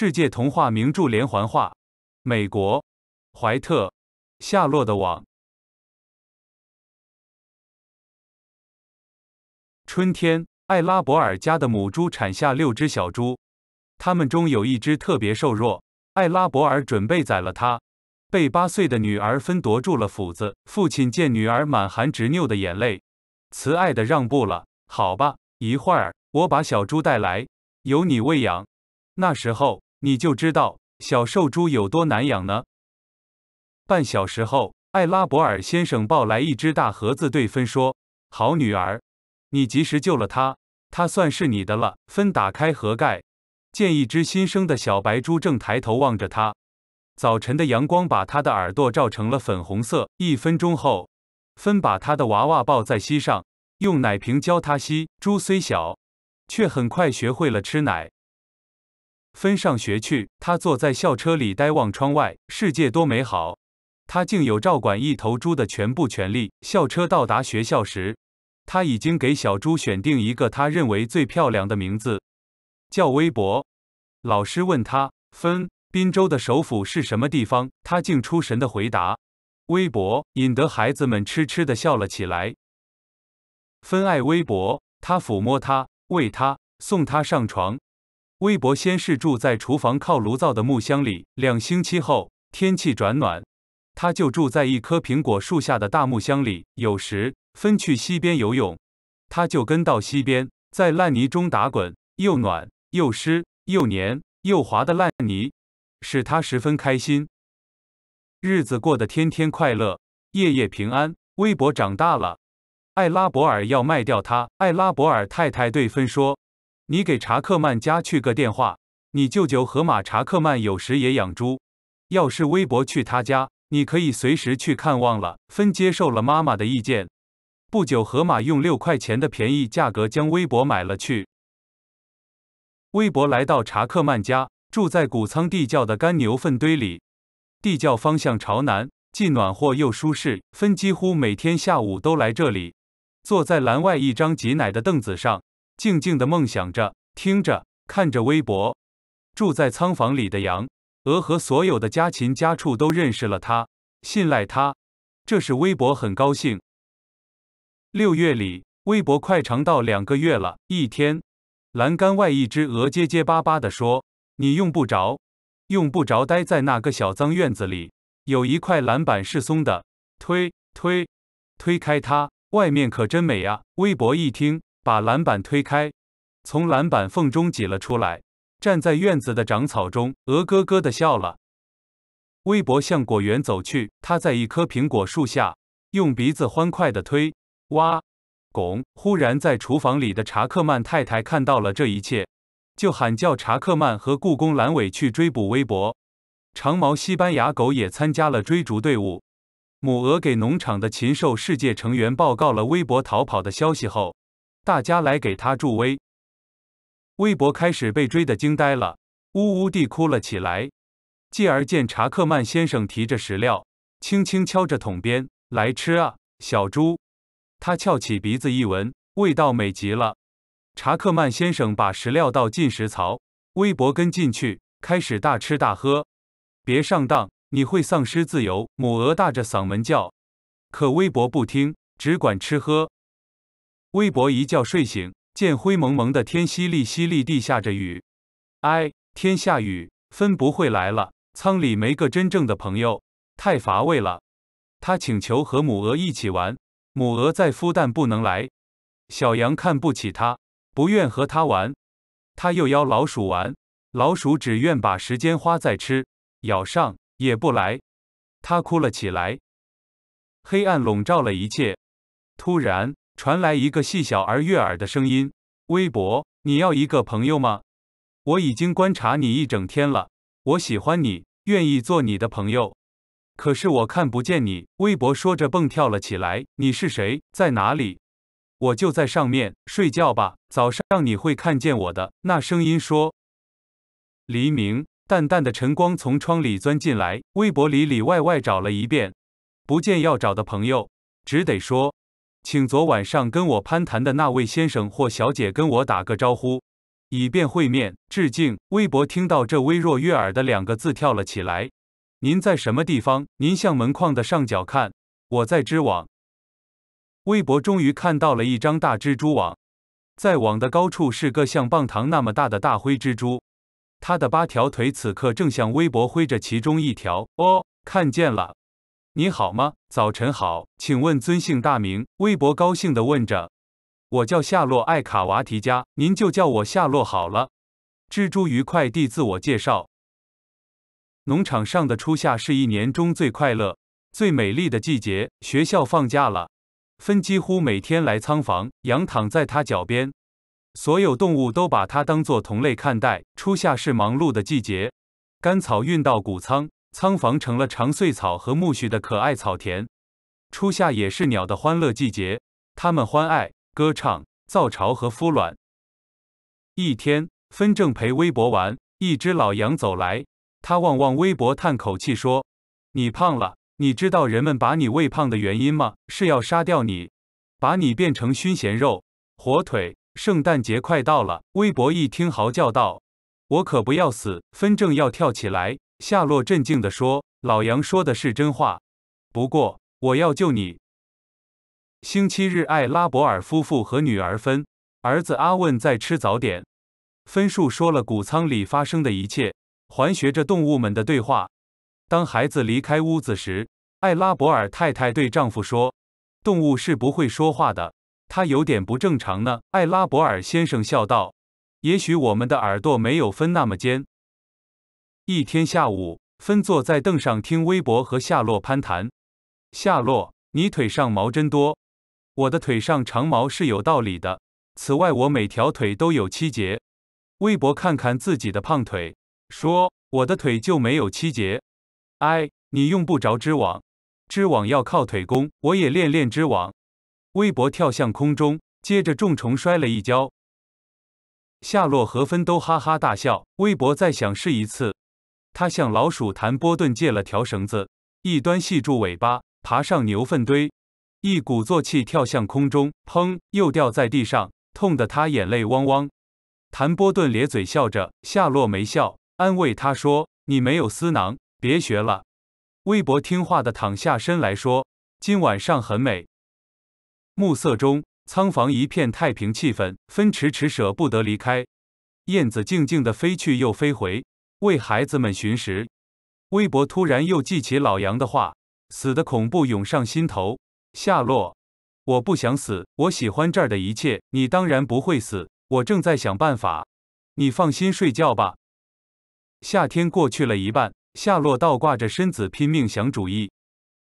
世界童话名著连环画，美国，怀特，《夏洛的网》。春天，艾拉伯尔家的母猪产下六只小猪，它们中有一只特别瘦弱，艾拉伯尔准备宰了它，被八岁的女儿分夺住了斧子。父亲见女儿满含执拗的眼泪，慈爱的让步了。好吧，一会儿我把小猪带来，由你喂养。那时候。你就知道小瘦猪有多难养呢。半小时后，艾拉伯尔先生抱来一只大盒子，对芬说：“好女儿，你及时救了他，他算是你的了。”芬打开盒盖，见一只新生的小白猪正抬头望着他。早晨的阳光把它的耳朵照成了粉红色。一分钟后，芬把他的娃娃抱在膝上，用奶瓶教他吸。猪虽小，却很快学会了吃奶。分上学去，他坐在校车里呆望窗外，世界多美好。他竟有照管一头猪的全部权利。校车到达学校时，他已经给小猪选定一个他认为最漂亮的名字，叫微博。老师问他：“分，滨州的首府是什么地方？”他竟出神的回答：“微博。”引得孩子们痴痴的笑了起来。分爱微博，他抚摸她，喂她，送她上床。微博先是住在厨房靠炉灶的木箱里，两星期后天气转暖，他就住在一棵苹果树下的大木箱里。有时分去溪边游泳，他就跟到溪边，在烂泥中打滚，又暖又湿又黏又滑的烂泥使他十分开心，日子过得天天快乐，夜夜平安。微博长大了，艾拉伯尔要卖掉他。艾拉伯尔太太对芬说。你给查克曼家去个电话。你舅舅河马查克曼有时也养猪。要是微博去他家，你可以随时去看望了。芬接受了妈妈的意见。不久，河马用六块钱的便宜价格将微博买了去。微博来到查克曼家，住在谷仓地窖的干牛粪堆里。地窖方向朝南，既暖和又舒适。芬几乎每天下午都来这里，坐在栏外一张挤奶的凳子上。静静的梦想着，听着，看着。微博住在仓房里的羊、鹅和所有的家禽家畜都认识了他，信赖他。这是微博很高兴。六月里，微博快长到两个月了。一天，栏杆外一只鹅结结巴巴地说：“你用不着，用不着待在那个小脏院子里。有一块栏板是松的，推推推开它，外面可真美呀！”微博一听。把篮板推开，从篮板缝中挤了出来，站在院子的长草中，鹅咯咯的笑了。微博向果园走去，他在一棵苹果树下用鼻子欢快的推、挖、拱。忽然，在厨房里的查克曼太太看到了这一切，就喊叫查克曼和故宫阑尾去追捕微博。长毛西班牙狗也参加了追逐队伍。母鹅给农场的禽兽世界成员报告了微博逃跑的消息后。大家来给他助威，微博开始被追的惊呆了，呜呜地哭了起来。继而见查克曼先生提着食料，轻轻敲着桶边：“来吃啊，小猪！”他翘起鼻子一闻，味道美极了。查克曼先生把食料倒进食槽，微博跟进去，开始大吃大喝。别上当，你会丧失自由！母鹅大着嗓门叫，可微博不听，只管吃喝。微博一觉睡醒，见灰蒙蒙的天，淅沥淅沥地下着雨。哎，天下雨，分不会来了。仓里没个真正的朋友，太乏味了。他请求和母鹅一起玩，母鹅在孵蛋，不能来。小羊看不起他，不愿和他玩。他又邀老鼠玩，老鼠只愿把时间花在吃、咬上，也不来。他哭了起来。黑暗笼罩了一切。突然。传来一个细小而悦耳的声音：“微博，你要一个朋友吗？我已经观察你一整天了，我喜欢你，愿意做你的朋友。可是我看不见你。”微博说着蹦跳了起来：“你是谁？在哪里？”我就在上面睡觉吧，早上你会看见我的。”那声音说。黎明，淡淡的晨光从窗里钻进来。微博里里外外找了一遍，不见要找的朋友，只得说。请昨晚上跟我攀谈的那位先生或小姐跟我打个招呼，以便会面。致敬微博，听到这微弱悦耳的两个字跳了起来。您在什么地方？您向门框的上角看。我在织网。微博终于看到了一张大蜘蛛网，在网的高处是个像棒糖那么大的大灰蜘蛛，它的八条腿此刻正向微博挥着其中一条。哦，看见了。你好吗？早晨好，请问尊姓大名？微博高兴的问着。我叫夏洛艾卡瓦提加，您就叫我夏洛好了。蜘蛛鱼快递自我介绍。农场上的初夏是一年中最快乐、最美丽的季节。学校放假了，芬几乎每天来仓房，仰躺在他脚边。所有动物都把它当作同类看待。初夏是忙碌的季节，干草运到谷仓。仓房成了长穗草和苜蓿的可爱草田。初夏也是鸟的欢乐季节，它们欢爱、歌唱、造巢和孵卵。一天，分正陪微博玩，一只老羊走来，他望望微博，叹口气说：“你胖了，你知道人们把你喂胖的原因吗？是要杀掉你，把你变成熏咸肉、火腿。圣诞节快到了。”微博一听，嚎叫道：“我可不要死！”分正要跳起来。夏洛镇静地说：“老杨说的是真话，不过我要救你。”星期日，艾拉伯尔夫妇和女儿芬、儿子阿问在吃早点。芬树说了谷仓里发生的一切，还学着动物们的对话。当孩子离开屋子时，艾拉伯尔太太对丈夫说：“动物是不会说话的，它有点不正常呢。”艾拉伯尔先生笑道：“也许我们的耳朵没有芬那么尖。”一天下午，芬坐在凳上听微博和夏洛攀谈。夏洛，你腿上毛真多。我的腿上长毛是有道理的。此外，我每条腿都有七节。微博看看自己的胖腿，说：“我的腿就没有七节。”哎，你用不着织网，织网要靠腿功。我也练练织网。微博跳向空中，接着重重摔了一跤。夏洛和芬都哈哈大笑。微博再想试一次。他向老鼠谭波顿借了条绳子，一端系住尾巴，爬上牛粪堆，一鼓作气跳向空中，砰！又掉在地上，痛得他眼泪汪汪。谭波顿咧嘴笑着，夏洛没笑，安慰他说：“你没有私囊，别学了。”微博听话的躺下身来说：“今晚上很美。”暮色中，仓房一片太平气氛，分迟迟舍不得离开，燕子静静地飞去又飞回。为孩子们寻食，微博突然又记起老杨的话，死的恐怖涌上心头。夏洛，我不想死，我喜欢这儿的一切。你当然不会死，我正在想办法。你放心睡觉吧。夏天过去了一半，夏洛倒挂着身子拼命想主意。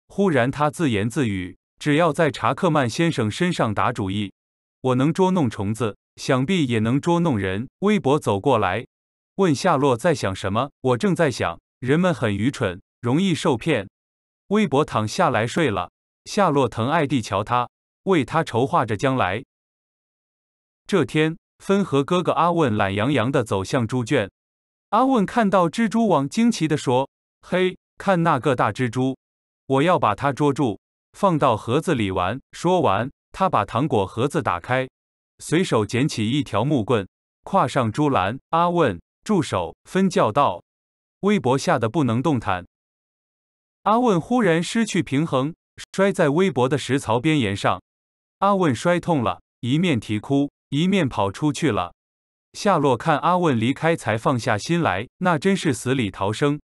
忽然，他自言自语：“只要在查克曼先生身上打主意，我能捉弄虫子，想必也能捉弄人。”微博走过来。问夏洛在想什么？我正在想，人们很愚蠢，容易受骗。微博躺下来睡了。夏洛疼爱地瞧他，为他筹划着将来。这天，芬和哥哥阿问懒洋洋地走向猪圈。阿问看到蜘蛛网，惊奇地说：“嘿，看那个大蜘蛛！我要把它捉住，放到盒子里玩。”说完，他把糖果盒子打开，随手捡起一条木棍，跨上猪栏。阿问。助手分叫道：“微博吓得不能动弹。”阿问忽然失去平衡，摔在微博的石槽边沿上。阿问摔痛了，一面啼哭，一面跑出去了。夏洛看阿问离开，才放下心来。那真是死里逃生。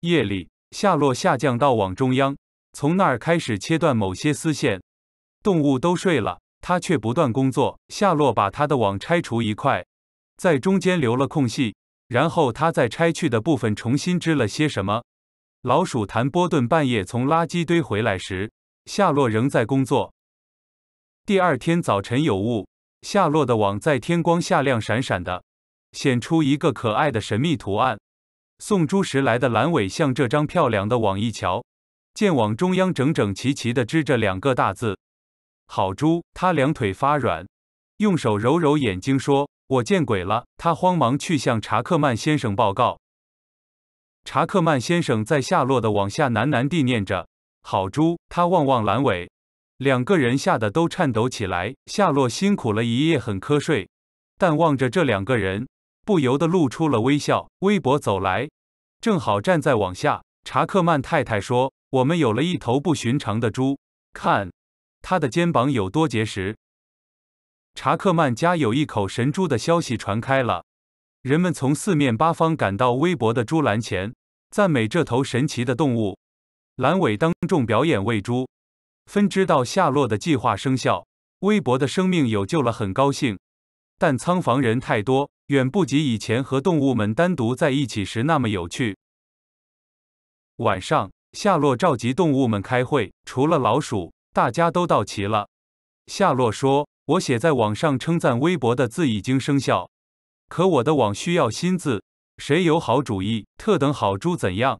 夜里，夏洛下降到网中央，从那儿开始切断某些丝线。动物都睡了，他却不断工作。夏洛把他的网拆除一块。在中间留了空隙，然后他在拆去的部分重新织了些什么。老鼠谭波顿半夜从垃圾堆回来时，夏洛仍在工作。第二天早晨有雾，夏洛的网在天光下亮闪闪的，显出一个可爱的神秘图案。送猪时来的蓝尾向这张漂亮的网一瞧，见网中央整整齐齐地织着两个大字：“好猪。”他两腿发软，用手揉揉眼睛说。我见鬼了！他慌忙去向查克曼先生报告。查克曼先生在下落的网下喃喃地念着：“好猪！”他望望阑尾。两个人吓得都颤抖起来。夏洛辛苦了一夜，很瞌睡，但望着这两个人，不由得露出了微笑。微博走来，正好站在网下。查克曼太太说：“我们有了一头不寻常的猪，看，他的肩膀有多结实。”查克曼家有一口神猪的消息传开了，人们从四面八方赶到微博的猪栏前，赞美这头神奇的动物。阑尾当众表演喂猪。芬知道夏洛的计划生效，微博的生命有救了，很高兴。但仓房人太多，远不及以前和动物们单独在一起时那么有趣。晚上，夏洛召集动物们开会，除了老鼠，大家都到齐了。夏洛说。我写在网上称赞微博的字已经生效，可我的网需要新字，谁有好主意？特等好猪怎样？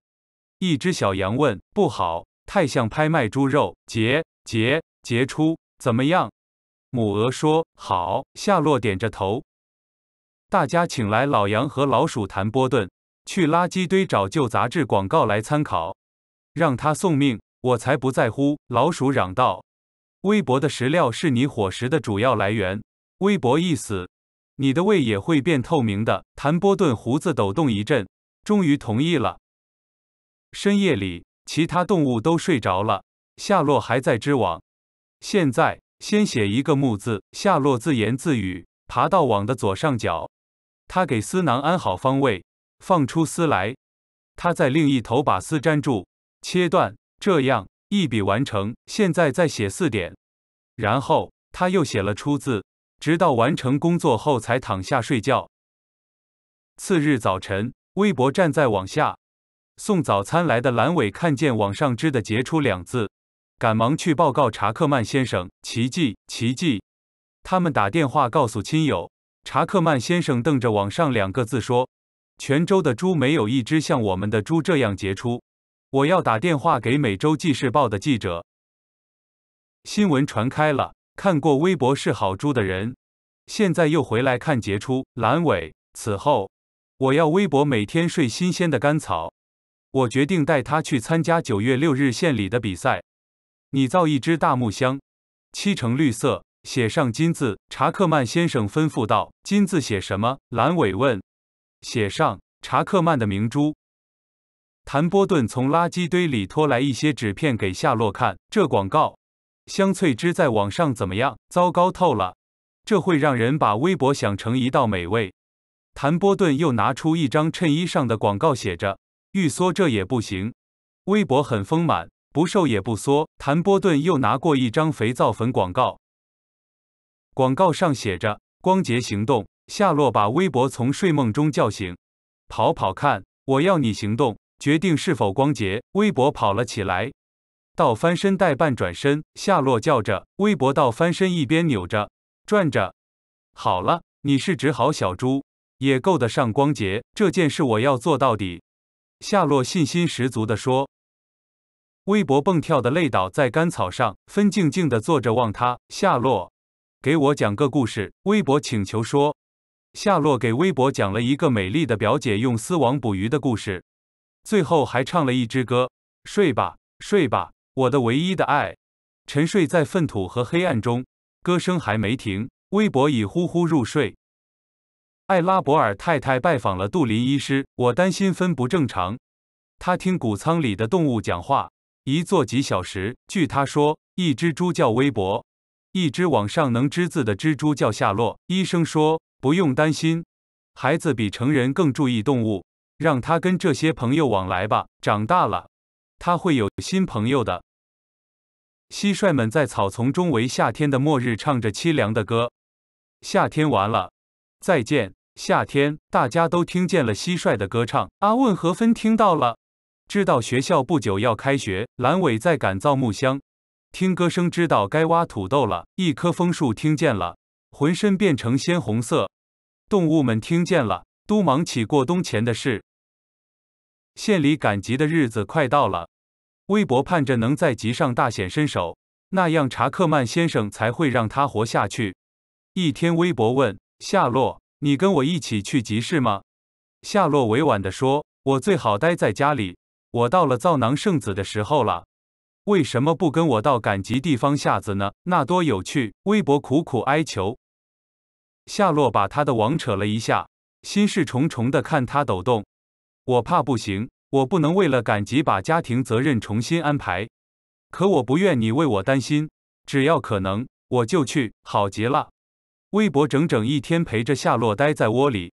一只小羊问。不好，太像拍卖猪肉。杰杰杰出怎么样？母鹅说。好。夏洛点着头。大家请来老羊和老鼠谈波顿，去垃圾堆找旧杂志广告来参考，让他送命，我才不在乎。老鼠嚷道。微薄的食料是你伙食的主要来源。微薄一死，你的胃也会变透明的。谭波顿胡子抖动一阵，终于同意了。深夜里，其他动物都睡着了，夏洛还在织网。现在先写一个“木”字。夏洛自言自语，爬到网的左上角，他给丝囊安好方位，放出丝来。他在另一头把丝粘住，切断。这样。一笔完成，现在再写四点，然后他又写了“出”字，直到完成工作后才躺下睡觉。次日早晨，微博站在网下送早餐来的蓝尾看见网上织的“杰出”两字，赶忙去报告查克曼先生：“奇迹，奇迹！”他们打电话告诉亲友。查克曼先生瞪着网上两个字说：“泉州的猪没有一只像我们的猪这样杰出。”我要打电话给《每周纪事报》的记者。新闻传开了，看过微博是好猪的人，现在又回来看杰出蓝尾。此后，我要微博每天睡新鲜的干草。我决定带他去参加九月六日县里的比赛。你造一只大木箱，漆成绿色，写上金字。查克曼先生吩咐道：“金字写什么？”蓝尾问。“写上查克曼的明珠。”谭波顿从垃圾堆里拖来一些纸片给夏洛看，这广告，香脆汁在网上怎么样？糟糕透了，这会让人把微博想成一道美味。谭波顿又拿出一张衬衣上的广告，写着“欲缩”这也不行，微博很丰满，不瘦也不缩。谭波顿又拿过一张肥皂粉广告，广告上写着“光洁行动”。夏洛把微博从睡梦中叫醒，跑跑看，我要你行动。决定是否光洁？微博跑了起来，到翻身带半转身，夏洛叫着：“微博！”到翻身一边扭着转着，好了，你是只好小猪，也够得上光洁这件事，我要做到底。”夏洛信心十足地说。微博蹦跳的累倒在干草上，芬静静的坐着望他。夏洛，给我讲个故事。”微博请求说。夏洛给微博讲了一个美丽的表姐用丝网捕鱼的故事。最后还唱了一支歌：“睡吧，睡吧，我的唯一的爱，沉睡在粪土和黑暗中。”歌声还没停，微博已呼呼入睡。艾拉伯尔太太拜访了杜林医师，我担心分不正常。他听谷仓里的动物讲话，一坐几小时。据他说，一只猪叫微博，一只往上能知字的蜘蛛叫夏洛。医生说不用担心，孩子比成人更注意动物。让他跟这些朋友往来吧。长大了，他会有新朋友的。蟋蟀们在草丛中为夏天的末日唱着凄凉的歌。夏天完了，再见，夏天！大家都听见了蟋蟀的歌唱。阿问和芬听到了，知道学校不久要开学。蓝尾在赶造木箱，听歌声知道该挖土豆了。一棵枫树听见了，浑身变成鲜红色。动物们听见了，都忙起过冬前的事。县里赶集的日子快到了，微博盼着能在集上大显身手，那样查克曼先生才会让他活下去。一天，微博问夏洛：“你跟我一起去集市吗？”夏洛委婉地说：“我最好待在家里，我到了造囊圣子的时候了。为什么不跟我到赶集地方下子呢？那多有趣！”微博苦苦哀求。夏洛把他的网扯了一下，心事重重的看他抖动。我怕不行，我不能为了赶集把家庭责任重新安排。可我不愿你为我担心，只要可能我就去，好极了。微博整整一天陪着夏洛待在窝里。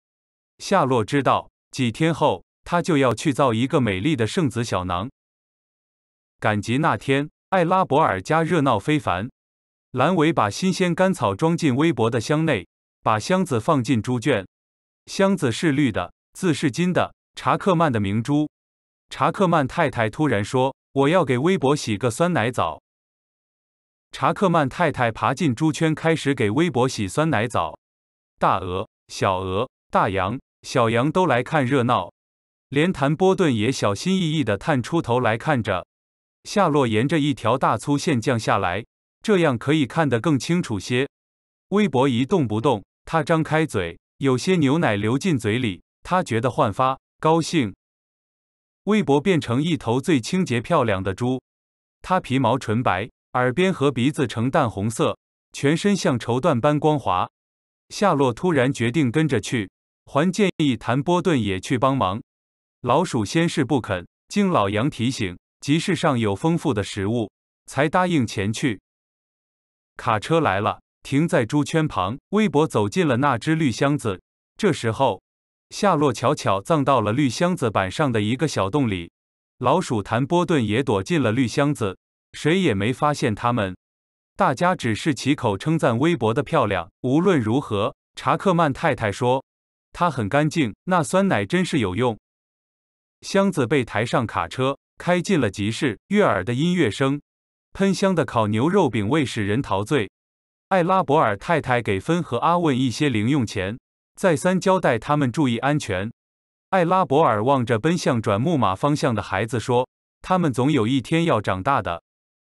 夏洛知道，几天后他就要去造一个美丽的圣子小囊。赶集那天，艾拉博尔家热闹非凡。蓝尾把新鲜干草装进微博的箱内，把箱子放进猪圈。箱子是绿的，字是金的。查克曼的明珠，查克曼太太突然说：“我要给微博洗个酸奶澡。”查克曼太太爬进猪圈，开始给微博洗酸奶澡。大鹅、小鹅、大羊、小羊都来看热闹，连谭波顿也小心翼翼的探出头来看着。夏洛沿着一条大粗线降下来，这样可以看得更清楚些。微博一动不动，他张开嘴，有些牛奶流进嘴里，他觉得焕发。高兴，微博变成一头最清洁漂亮的猪，它皮毛纯白，耳边和鼻子呈淡红色，全身像绸缎般光滑。夏洛突然决定跟着去，还建议谭波顿也去帮忙。老鼠先是不肯，经老杨提醒，集市上有丰富的食物，才答应前去。卡车来了，停在猪圈旁，微博走进了那只绿箱子。这时候。夏洛巧巧葬到了绿箱子板上的一个小洞里，老鼠谭波顿也躲进了绿箱子，谁也没发现他们。大家只是起口称赞微博的漂亮。无论如何，查克曼太太说，她很干净。那酸奶真是有用。箱子被抬上卡车，开进了集市。悦耳的音乐声，喷香的烤牛肉饼味使人陶醉。艾拉伯尔太太给芬和阿问一些零用钱。再三交代他们注意安全。艾拉伯尔望着奔向转木马方向的孩子说：“他们总有一天要长大的。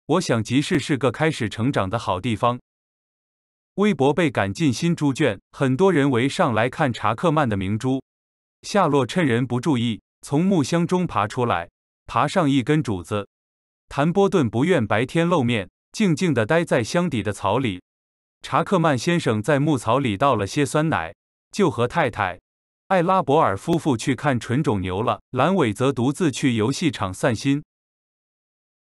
我想集市是个开始成长的好地方。”微博被赶进新猪圈，很多人围上来看查克曼的明珠。夏洛趁人不注意，从木箱中爬出来，爬上一根柱子。谭波顿不愿白天露面，静静地待在箱底的草里。查克曼先生在木草里倒了些酸奶。就和太太艾拉伯尔夫妇去看纯种牛了，兰伟则独自去游戏场散心。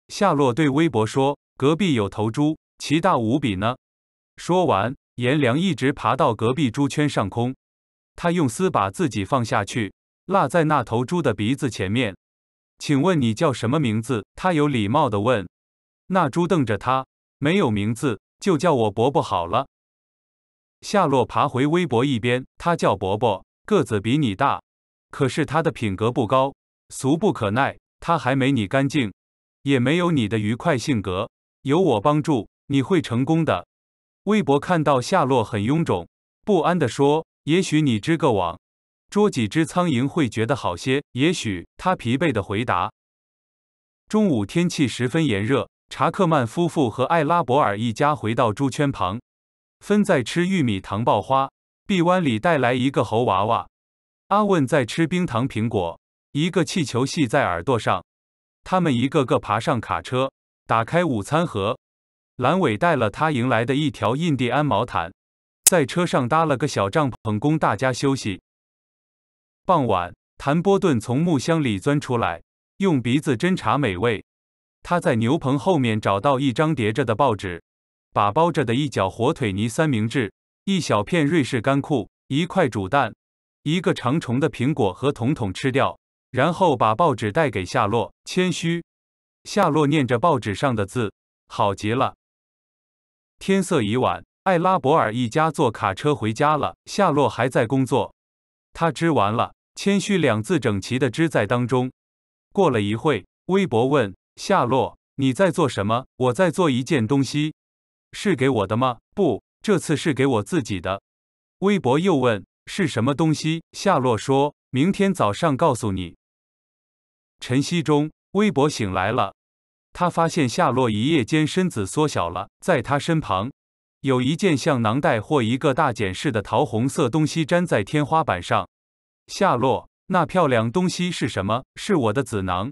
夏洛对微博说：“隔壁有头猪，奇大无比呢。”说完，颜良一直爬到隔壁猪圈上空，他用丝把自己放下去，落在那头猪的鼻子前面。“请问你叫什么名字？”他有礼貌地问。那猪瞪着他，没有名字，就叫我伯伯好了。夏洛爬回微博一边，他叫伯伯，个子比你大，可是他的品格不高，俗不可耐。他还没你干净，也没有你的愉快性格。有我帮助，你会成功的。微博看到夏洛很臃肿，不安地说：“也许你织个网，捉几只苍蝇会觉得好些。”也许他疲惫地回答：“中午天气十分炎热，查克曼夫妇和艾拉伯尔一家回到猪圈旁。”芬在吃玉米糖爆花，臂弯里带来一个猴娃娃。阿问在吃冰糖苹果，一个气球系在耳朵上。他们一个个爬上卡车，打开午餐盒。蓝伟带了他赢来的一条印第安毛毯，在车上搭了个小帐篷供大家休息。傍晚，谭波顿从木箱里钻出来，用鼻子侦查美味。他在牛棚后面找到一张叠着的报纸。把包着的一角火腿泥三明治、一小片瑞士干库、一块煮蛋、一个长虫的苹果和桶桶吃掉，然后把报纸带给夏洛。谦虚，夏洛念着报纸上的字，好极了。天色已晚，艾拉伯尔一家坐卡车回家了。夏洛还在工作，他织完了“谦虚”两字，整齐的织在当中。过了一会，微博问夏洛：“你在做什么？”“我在做一件东西。”是给我的吗？不，这次是给我自己的。微博又问是什么东西？夏洛说：“明天早上告诉你。”晨曦中，微博醒来了，他发现夏洛一夜间身子缩小了，在他身旁，有一件像囊袋或一个大茧似的桃红色东西粘在天花板上。夏洛，那漂亮东西是什么？是我的子囊，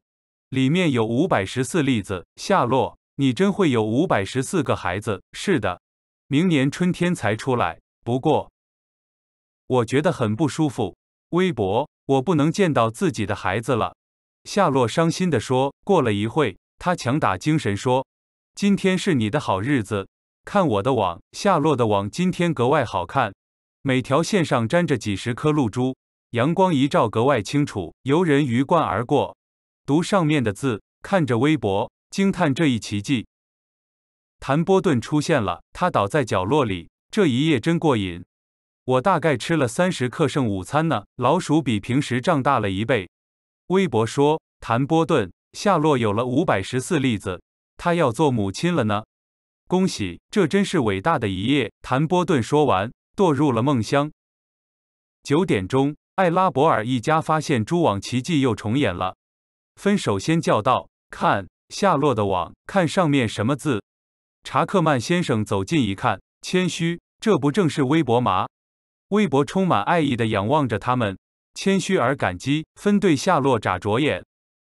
里面有五百十四粒子。夏洛。你真会有五百十四个孩子？是的，明年春天才出来。不过，我觉得很不舒服。微博，我不能见到自己的孩子了。夏洛伤心地说。过了一会，他强打精神说：“今天是你的好日子，看我的网，夏洛的网今天格外好看，每条线上沾着几十颗露珠，阳光一照格外清楚。游人鱼贯而过，读上面的字，看着微博。”惊叹这一奇迹，谭波顿出现了，他倒在角落里。这一夜真过瘾，我大概吃了三十克剩午餐呢。老鼠比平时胀大了一倍。微博说，谭波顿夏洛有了五百十四粒子，他要做母亲了呢，恭喜！这真是伟大的一夜。谭波顿说完，堕入了梦乡。九点钟，艾拉伯尔一家发现蛛网奇迹又重演了。分首先叫道：“看！”夏洛的网，看上面什么字？查克曼先生走近一看，谦虚，这不正是微博吗？微博充满爱意的仰望着他们，谦虚而感激。分对夏洛眨着眼。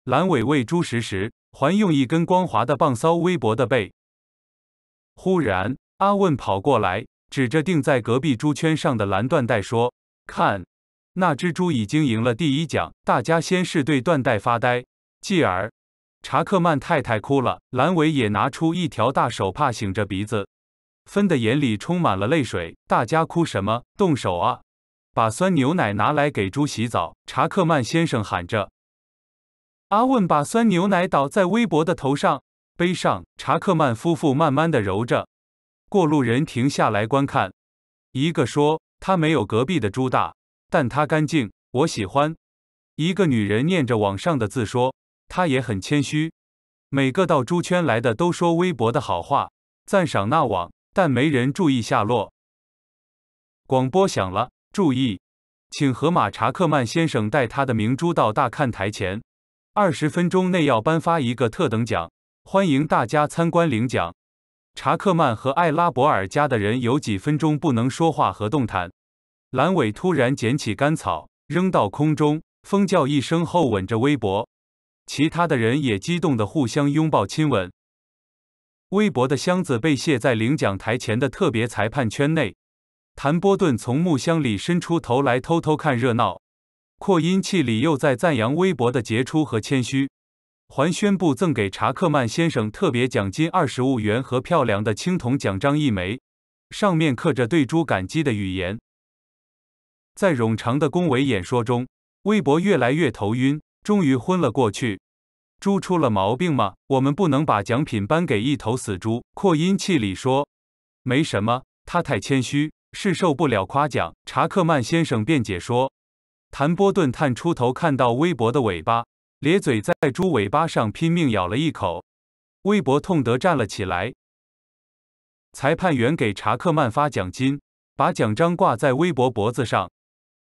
蓝尾喂猪食时，还用一根光滑的棒搔微博的背。忽然，阿问跑过来，指着钉在隔壁猪圈上的蓝缎带说：“看，那只猪已经赢了第一奖。”大家先是对缎带发呆，继而。查克曼太太哭了，兰尾也拿出一条大手帕擤着鼻子，芬的眼里充满了泪水。大家哭什么？动手啊！把酸牛奶拿来给猪洗澡。查克曼先生喊着。阿文把酸牛奶倒在微博的头上，背上。查克曼夫妇慢慢的揉着。过路人停下来观看。一个说：“他没有隔壁的猪大，但他干净，我喜欢。”一个女人念着网上的字说。他也很谦虚，每个到猪圈来的都说微博的好话，赞赏那网，但没人注意下落。广播响了，注意，请河马查克曼先生带他的明珠到大看台前，二十分钟内要颁发一个特等奖，欢迎大家参观领奖。查克曼和艾拉伯尔家的人有几分钟不能说话和动弹。蓝尾突然捡起干草，扔到空中，疯叫一声后吻着微博。其他的人也激动地互相拥抱亲吻。微博的箱子被卸在领奖台前的特别裁判圈内，谭波顿从木箱里伸出头来，偷偷看热闹。扩音器里又在赞扬微博的杰出和谦虚，还宣布赠给查克曼先生特别奖金二十五元和漂亮的青铜奖章一枚，上面刻着对猪感激的语言。在冗长的恭维演说中，微博越来越头晕。终于昏了过去，猪出了毛病吗？我们不能把奖品颁给一头死猪。扩音器里说：“没什么，他太谦虚，是受不了夸奖。”查克曼先生辩解说：“谭波顿探出头，看到微博的尾巴，咧嘴在猪尾巴上拼命咬了一口，微博痛得站了起来。”裁判员给查克曼发奖金，把奖章挂在微博脖子上。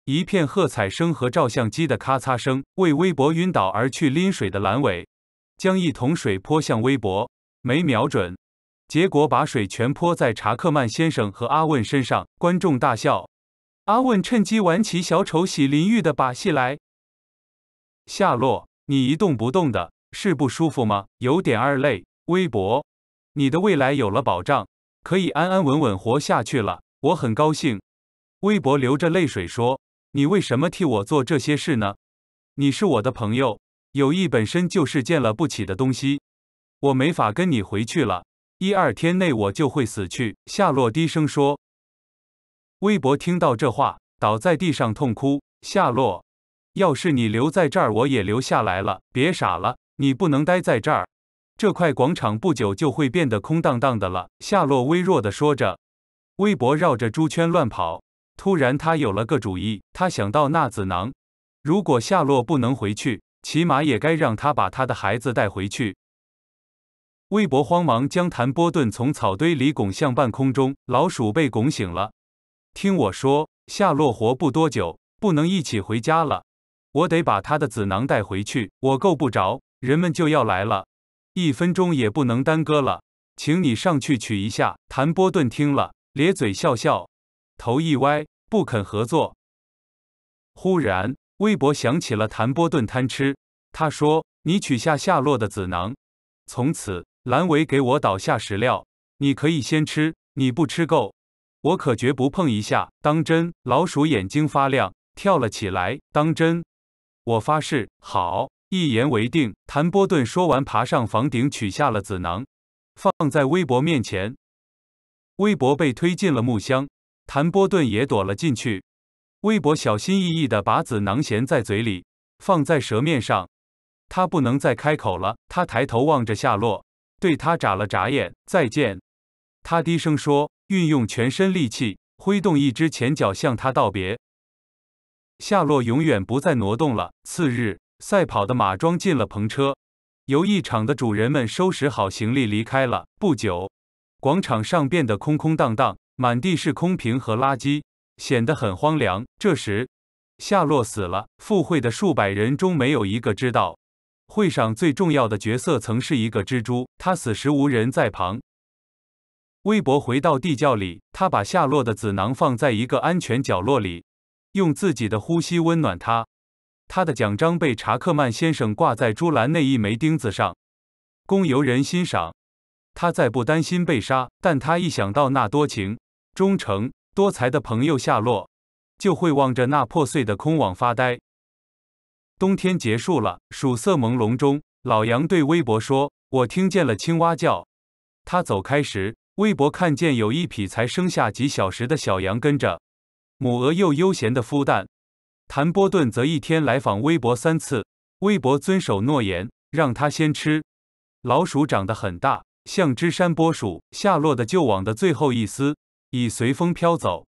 一片喝彩声和照相机的咔嚓声。为微博晕倒而去拎水的阑尾，将一桶水泼向微博，没瞄准，结果把水全泼在查克曼先生和阿问身上，观众大笑。阿问趁机玩起小丑洗淋浴的把戏来。夏洛，你一动不动的，是不舒服吗？有点二累。微博，你的未来有了保障，可以安安稳稳活下去了，我很高兴。微博流着泪水说。你为什么替我做这些事呢？你是我的朋友，友谊本身就是见了不起的东西。我没法跟你回去了，一两天内我就会死去。”夏洛低声说。微博听到这话，倒在地上痛哭。“夏洛，要是你留在这儿，我也留下来了。别傻了，你不能待在这儿，这块广场不久就会变得空荡荡的了。”夏洛微弱地说着。微博绕着猪圈乱跑。突然，他有了个主意。他想到那子囊，如果夏洛不能回去，起码也该让他把他的孩子带回去。微博慌忙将谭波顿从草堆里拱向半空中，老鼠被拱醒了。听我说，夏洛活不多久，不能一起回家了。我得把他的子囊带回去，我够不着。人们就要来了，一分钟也不能耽搁了。请你上去取一下。谭波顿听了，咧嘴笑笑。头一歪，不肯合作。忽然，微博响起了谭波顿贪吃，他说：“你取下夏洛的子囊，从此蓝尾给我倒下食料，你可以先吃，你不吃够，我可绝不碰一下。”当真，老鼠眼睛发亮，跳了起来。当真，我发誓。好，一言为定。谭波顿说完，爬上房顶，取下了子囊，放在微博面前。微博被推进了木箱。谭波顿也躲了进去。微博小心翼翼地把紫囊衔在嘴里，放在舌面上。他不能再开口了。他抬头望着夏洛，对他眨了眨眼：“再见。”他低声说：“运用全身力气，挥动一只前脚向他道别。”夏洛永远不再挪动了。次日，赛跑的马装进了篷车，游艺场的主人们收拾好行李离开了。不久，广场上变得空空荡荡。满地是空瓶和垃圾，显得很荒凉。这时，夏洛死了。赴会的数百人中没有一个知道，会上最重要的角色曾是一个蜘蛛。他死时无人在旁。微博回到地窖里，他把夏洛的子囊放在一个安全角落里，用自己的呼吸温暖他。他的奖章被查克曼先生挂在珠栏内一枚钉子上，供游人欣赏。他再不担心被杀，但他一想到那多情。忠诚多才的朋友夏洛就会望着那破碎的空网发呆。冬天结束了，暑色朦胧中，老杨对微博说：“我听见了青蛙叫。”他走开时，微博看见有一匹才生下几小时的小羊跟着母鹅，又悠闲的孵蛋。谭波顿则一天来访微博三次，微博遵守诺言，让他先吃。老鼠长得很大，像只山波鼠。夏洛的旧网的最后一丝。已随风飘走。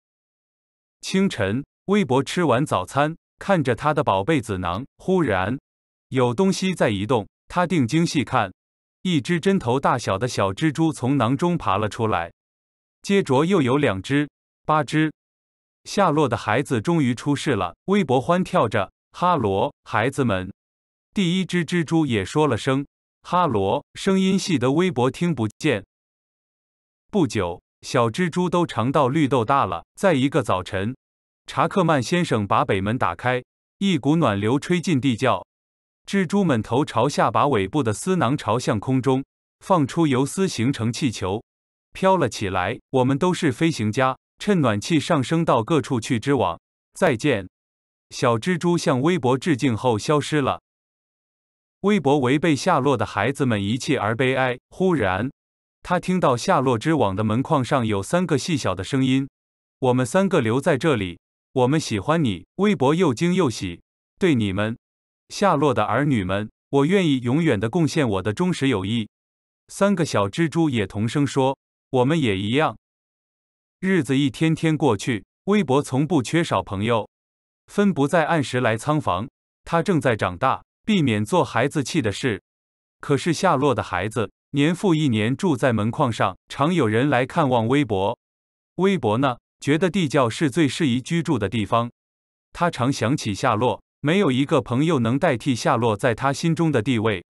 清晨，微博吃完早餐，看着他的宝贝子囊，忽然有东西在移动。他定睛细看，一只针头大小的小蜘蛛从囊中爬了出来。接着又有两只、八只。夏洛的孩子终于出世了。微博欢跳着，哈罗，孩子们！第一只蜘蛛也说了声哈罗，声音细得微博听不见。不久。小蜘蛛都尝到绿豆大了。在一个早晨，查克曼先生把北门打开，一股暖流吹进地窖。蜘蛛们头朝下，把尾部的丝囊朝向空中，放出游丝，形成气球，飘了起来。我们都是飞行家，趁暖气上升到各处去织网。再见，小蜘蛛向微博致敬后消失了。微博违背夏洛的孩子们一切而悲哀。忽然。他听到夏洛之网的门框上有三个细小的声音：“我们三个留在这里，我们喜欢你。”微博又惊又喜：“对你们，夏洛的儿女们，我愿意永远的贡献我的忠实友谊。”三个小蜘蛛也同声说：“我们也一样。”日子一天天过去，微博从不缺少朋友。分不再按时来仓房，他正在长大，避免做孩子气的事。可是夏洛的孩子。年复一年，住在门框上，常有人来看望。微博，微博呢，觉得地窖是最适宜居住的地方。他常想起夏洛，没有一个朋友能代替夏洛在他心中的地位。